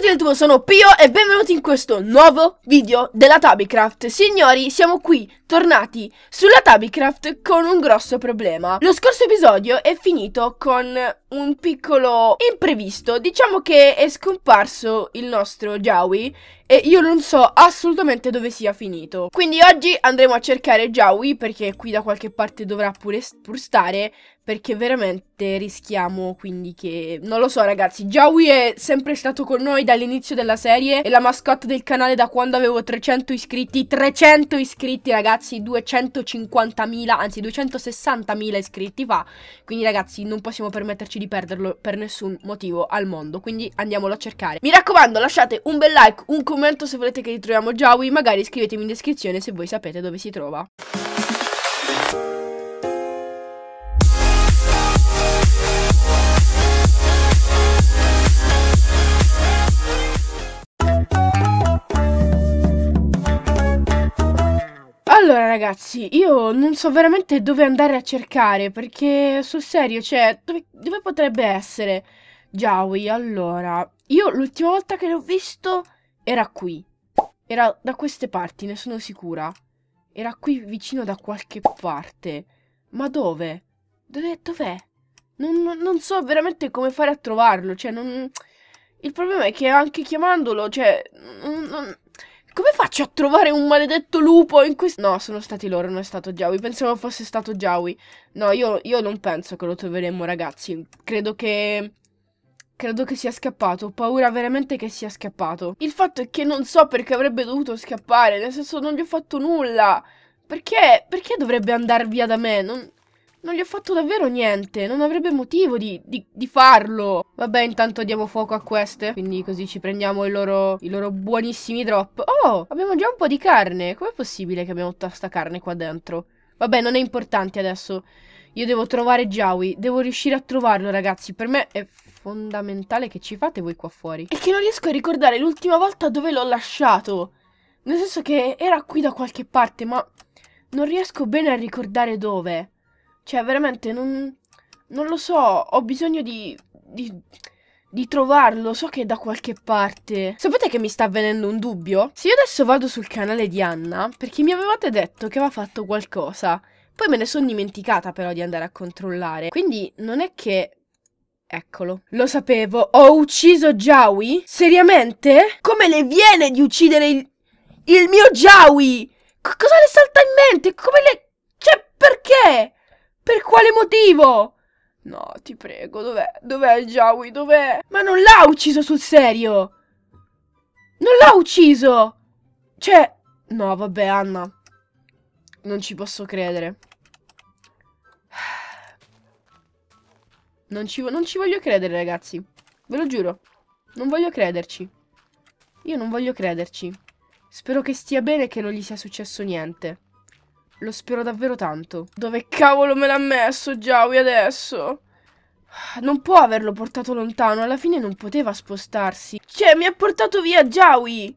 tutti del tubo, sono Pio e benvenuti in questo nuovo video della Tabicraft. Signori, siamo qui tornati sulla Tabicraft con un grosso problema. Lo scorso episodio è finito con un piccolo imprevisto. Diciamo che è scomparso il nostro Jawi e io non so assolutamente dove sia finito. Quindi oggi andremo a cercare Jawi perché qui da qualche parte dovrà pure pur stare perché veramente rischiamo quindi che... Non lo so ragazzi, Jawi è sempre stato con noi dall'inizio della serie, è la mascotte del canale da quando avevo 300 iscritti, 300 iscritti ragazzi ragazzi 250.000, anzi 260.000 iscritti fa, quindi ragazzi non possiamo permetterci di perderlo per nessun motivo al mondo, quindi andiamolo a cercare. Mi raccomando lasciate un bel like, un commento se volete che ritroviamo Jawi, magari scrivetemi in descrizione se voi sapete dove si trova. Allora ragazzi, io non so veramente dove andare a cercare, perché sul serio, cioè, dove, dove potrebbe essere Jawi? Allora, io l'ultima volta che l'ho visto era qui, era da queste parti, ne sono sicura. Era qui vicino da qualche parte. Ma dove? Dov'è? Dov non, non, so veramente come fare a trovarlo, cioè non... Il problema è che anche chiamandolo, cioè... Non, come faccio a trovare un maledetto lupo in questo... No, sono stati loro, non è stato Jawi. Pensavo fosse stato Jawi. No, io, io non penso che lo troveremo, ragazzi. Credo che... Credo che sia scappato, ho paura veramente che sia scappato. Il fatto è che non so perché avrebbe dovuto scappare, nel senso non gli ho fatto nulla. Perché, perché dovrebbe andare via da me? Non, non gli ho fatto davvero niente, non avrebbe motivo di, di, di, farlo. Vabbè, intanto diamo fuoco a queste, quindi così ci prendiamo i loro, i loro buonissimi drop. Oh, abbiamo già un po' di carne, com'è possibile che abbiamo tutta sta carne qua dentro? Vabbè, non è importante adesso. Io devo trovare Jawi, devo riuscire a trovarlo ragazzi, per me è fondamentale che ci fate voi qua fuori. E che non riesco a ricordare l'ultima volta dove l'ho lasciato. Nel senso che era qui da qualche parte, ma non riesco bene a ricordare dove. Cioè, veramente, non, non lo so. Ho bisogno di, di, di trovarlo. So che è da qualche parte. Sapete che mi sta avvenendo un dubbio? Se io adesso vado sul canale di Anna, perché mi avevate detto che aveva fatto qualcosa. Poi me ne sono dimenticata però di andare a controllare. Quindi non è che Eccolo. Lo sapevo. Ho ucciso Jawi? Seriamente? Come le viene di uccidere il, il mio Jawi? cosa le salta in mente? Come le... Cioè, perché? Per quale motivo? No, ti prego, dov'è? Dov'è il Jawi? Dov'è? Ma non l'ha ucciso sul serio! Non l'ha ucciso! Cioè... No, vabbè, Anna. Non ci posso credere. Non ci, non ci voglio credere, ragazzi. Ve lo giuro. Non voglio crederci. Io non voglio crederci. Spero che stia bene e che non gli sia successo niente. Lo spero davvero tanto. Dove cavolo me l'ha messo Jawi adesso? Non può averlo portato lontano, alla fine non poteva spostarsi. Cioè, mi ha portato via Jawi!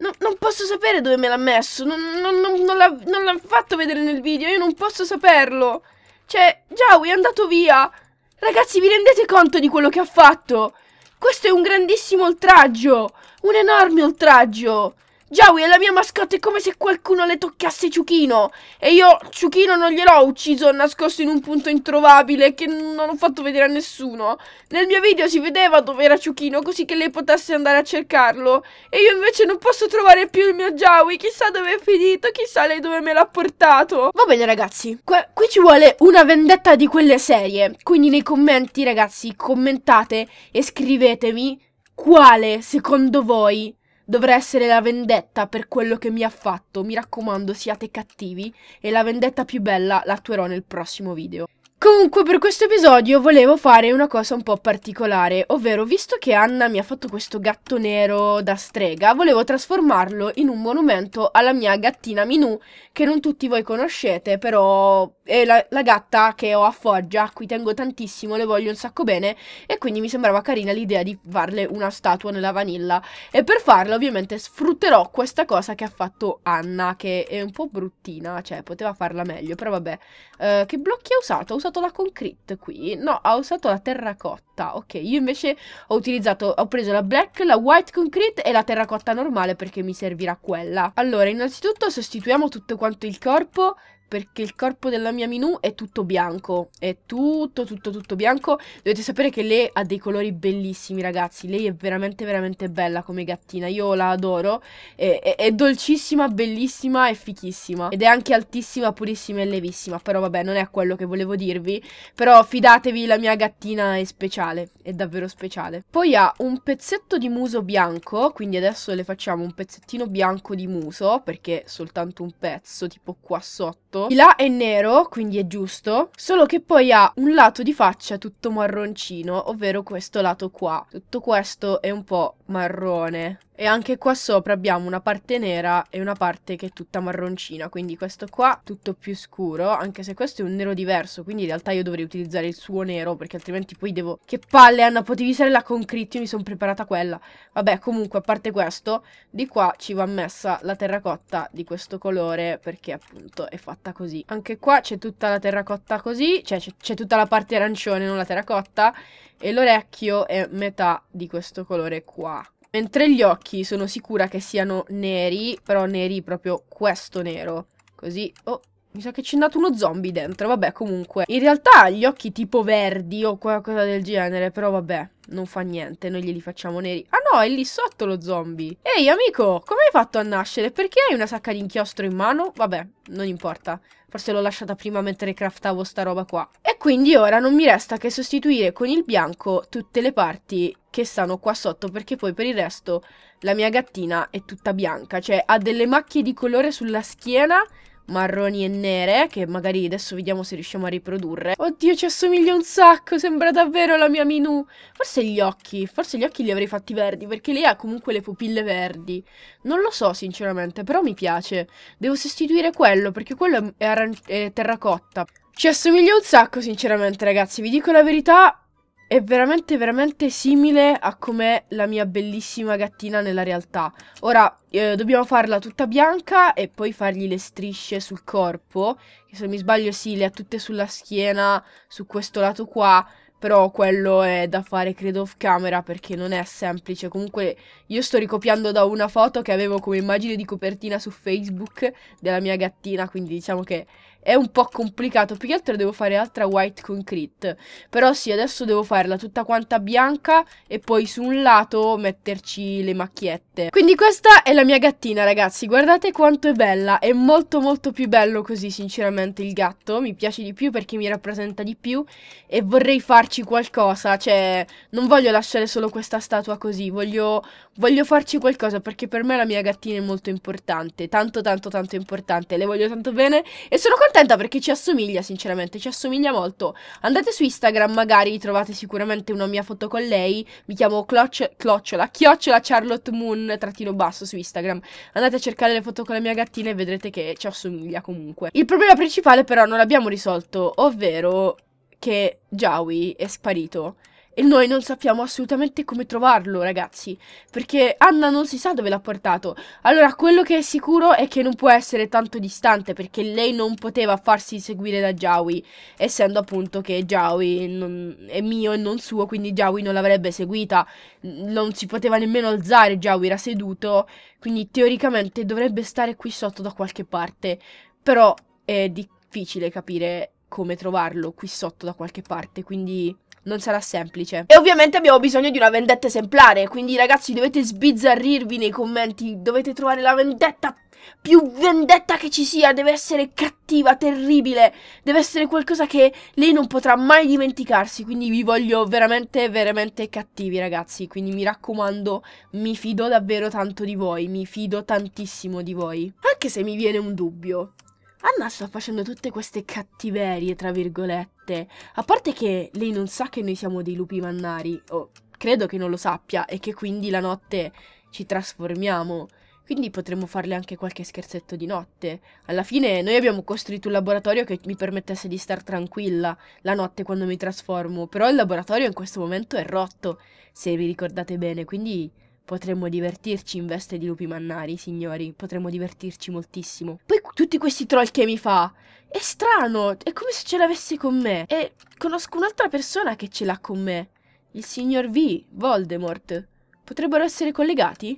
No, non posso sapere dove me l'ha messo, non, non, non, non l'ha fatto vedere nel video, io non posso saperlo. Cioè, Jawi è andato via! Ragazzi, vi rendete conto di quello che ha fatto? Questo è un grandissimo oltraggio! Un enorme oltraggio! Joey è la mia mascotte, è come se qualcuno le toccasse Ciuchino. E io Ciuchino non gliel'ho ucciso nascosto in un punto introvabile che non ho fatto vedere a nessuno. Nel mio video si vedeva dove era Ciuchino così che lei potesse andare a cercarlo. E io invece non posso trovare più il mio Joey, chissà dove è finito, chissà lei dove me l'ha portato. Va bene ragazzi, Qua qui ci vuole una vendetta di quelle serie. Quindi nei commenti ragazzi commentate e scrivetemi quale secondo voi Dovrà essere la vendetta per quello che mi ha fatto, mi raccomando siate cattivi e la vendetta più bella la attuerò nel prossimo video. Comunque per questo episodio volevo fare una cosa un po' particolare, ovvero visto che Anna mi ha fatto questo gatto nero da strega, volevo trasformarlo in un monumento alla mia gattina Minù, che non tutti voi conoscete, però è la, la gatta che ho a Foggia, a cui tengo tantissimo, le voglio un sacco bene, e quindi mi sembrava carina l'idea di farle una statua nella vanilla. E per farla ovviamente sfrutterò questa cosa che ha fatto Anna, che è un po' bruttina, cioè poteva farla meglio, però vabbè. Uh, che blocchi ha usato? Ho usato usato la concrete qui. No, ha usato la terracotta. Ok, io invece ho utilizzato, ho preso la black, la white concrete e la terracotta normale perché mi servirà quella. Allora, innanzitutto sostituiamo tutto quanto il corpo perché il corpo della mia Minù è tutto bianco, è tutto tutto tutto bianco. Dovete sapere che lei ha dei colori bellissimi ragazzi, lei è veramente veramente bella come gattina, io la adoro, è, è, è dolcissima, bellissima e fichissima ed è anche altissima, purissima e levissima, però vabbè non è quello che volevo dirvi, però fidatevi la mia gattina è speciale, è davvero speciale. Poi ha un pezzetto di muso bianco, quindi adesso le facciamo un pezzettino bianco di muso perché soltanto un pezzo tipo qua sotto sotto. Il là è nero, quindi è giusto, solo che poi ha un lato di faccia tutto marroncino, ovvero questo lato qua. Tutto questo è un po' marrone. E anche qua sopra abbiamo una parte nera e una parte che è tutta marroncina, quindi questo qua tutto più scuro, anche se questo è un nero diverso, quindi in realtà io dovrei utilizzare il suo nero perché altrimenti poi devo... Che palle Anna, potevi usare la concrete, io mi sono preparata quella. Vabbè, comunque, a parte questo, di qua ci va messa la terracotta di questo colore perché appunto è fatta così. Anche qua c'è tutta la terracotta così, cioè c'è tutta la parte arancione, non la terracotta, e l'orecchio è metà di questo colore qua. Mentre gli occhi sono sicura che siano neri, però neri proprio questo nero. Così, oh, mi sa che c'è andato uno zombie dentro, vabbè comunque. In realtà ha gli occhi tipo verdi o qualcosa del genere, però vabbè, non fa niente, noi glieli facciamo neri. Ah no, è lì sotto lo zombie. Ehi amico, come hai fatto a nascere? Perché hai una sacca di inchiostro in mano? Vabbè, non importa. Forse l'ho lasciata prima mentre craftavo sta roba qua. E quindi ora non mi resta che sostituire con il bianco tutte le parti che stanno qua sotto perché poi per il resto la mia gattina è tutta bianca. Cioè ha delle macchie di colore sulla schiena marroni e nere che magari adesso vediamo se riusciamo a riprodurre. Oddio, ci assomiglia un sacco, sembra davvero la mia Minu. Forse gli occhi, forse gli occhi li avrei fatti verdi perché lei ha comunque le pupille verdi. Non lo so sinceramente, però mi piace. Devo sostituire quello perché quello è, è terracotta. Ci assomiglia un sacco sinceramente ragazzi, vi dico la verità, è veramente veramente simile a com'è la mia bellissima gattina nella realtà. Ora eh, dobbiamo farla tutta bianca e poi fargli le strisce sul corpo, che se mi sbaglio sì, le ha tutte sulla schiena, su questo lato qua però quello è da fare credo off camera perché non è semplice. Comunque io sto ricopiando da una foto che avevo come immagine di copertina su Facebook della mia gattina, quindi diciamo che è un po' complicato. Più che altro devo fare altra white concrete, però sì, adesso devo farla tutta quanta bianca e poi su un lato metterci le macchiette. Quindi questa è la mia gattina ragazzi, guardate quanto è bella, è molto molto più bello così sinceramente il gatto, mi piace di più perché mi rappresenta di più e vorrei farlo farci qualcosa, cioè non voglio lasciare solo questa statua così, voglio, voglio farci qualcosa perché per me la mia gattina è molto importante, tanto tanto tanto importante, le voglio tanto bene e sono contenta perché ci assomiglia sinceramente, ci assomiglia molto. Andate su Instagram magari, trovate sicuramente una mia foto con lei, mi chiamo Cloc Clocciola, Chiocciola Charlotte Moon trattino basso su Instagram, andate a cercare le foto con la mia gattina e vedrete che ci assomiglia comunque. Il problema principale però non l'abbiamo risolto, ovvero che Jawi è sparito. E noi non sappiamo assolutamente come trovarlo, ragazzi. Perché Anna non si sa dove l'ha portato. Allora, quello che è sicuro è che non può essere tanto distante. Perché lei non poteva farsi seguire da Jawi. Essendo appunto che Jawi è mio e non suo. Quindi Jawi non l'avrebbe seguita. Non si poteva nemmeno alzare. Jawi era seduto. Quindi teoricamente dovrebbe stare qui sotto da qualche parte. Però è difficile capire come trovarlo qui sotto da qualche parte, quindi non sarà semplice. E ovviamente abbiamo bisogno di una vendetta esemplare, quindi ragazzi dovete sbizzarrirvi nei commenti, dovete trovare la vendetta più vendetta che ci sia, deve essere cattiva, terribile, deve essere qualcosa che lei non potrà mai dimenticarsi, quindi vi voglio veramente, veramente cattivi ragazzi, quindi mi raccomando, mi fido davvero tanto di voi, mi fido tantissimo di voi, anche se mi viene un dubbio. Anna sta facendo tutte queste cattiverie, tra virgolette. A parte che lei non sa che noi siamo dei lupi mannari, o credo che non lo sappia, e che quindi la notte ci trasformiamo. Quindi potremmo farle anche qualche scherzetto di notte. Alla fine noi abbiamo costruito un laboratorio che mi permettesse di star tranquilla la notte quando mi trasformo, però il laboratorio in questo momento è rotto, se vi ricordate bene, quindi Potremmo divertirci in veste di lupi mannari, signori. Potremmo divertirci moltissimo. Poi tutti questi troll che mi fa. È strano, è come se ce l'avesse con me. E conosco un'altra persona che ce l'ha con me. Il signor V, Voldemort. Potrebbero essere collegati?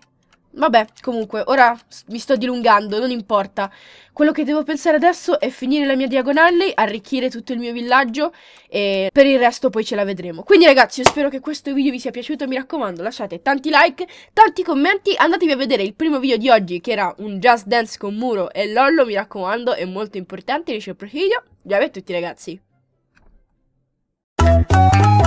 Vabbè, comunque, ora mi sto dilungando, non importa. Quello che devo pensare adesso è finire la mia diagonale, arricchire tutto il mio villaggio e per il resto poi ce la vedremo. Quindi ragazzi, io spero che questo video vi sia piaciuto, mi raccomando lasciate tanti like, tanti commenti, andatevi a vedere il primo video di oggi che era un Just Dance con Muro e Lollo, mi raccomando, è molto importante, lascio il profilo. Ciao a tutti ragazzi!